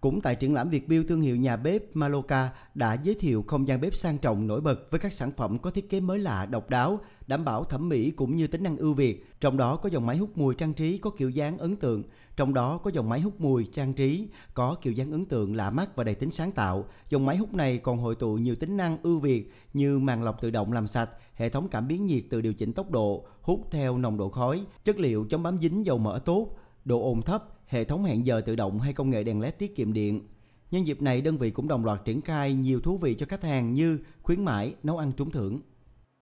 Cũng tại triển lãm Việt Build thương hiệu nhà bếp Maloka đã giới thiệu không gian bếp sang trọng nổi bật với các sản phẩm có thiết kế mới lạ, độc đáo, đảm bảo thẩm mỹ cũng như tính năng ưu việt. Trong đó có dòng máy hút mùi trang trí có kiểu dáng ấn tượng, trong đó có dòng máy hút mùi trang trí có kiểu dáng ấn tượng lạ mắt và đầy tính sáng tạo. Dòng máy hút này còn hội tụ nhiều tính năng ưu việt như màng lọc tự động làm sạch, hệ thống cảm biến nhiệt tự điều chỉnh tốc độ, hút theo nồng độ khói, chất liệu chống bám dính dầu mỡ tốt, độ ồn thấp, hệ thống hẹn giờ tự động hay công nghệ đèn led tiết kiệm điện. Nhân dịp này, đơn vị cũng đồng loạt triển khai nhiều thú vị cho khách hàng như khuyến mãi, nấu ăn trúng thưởng.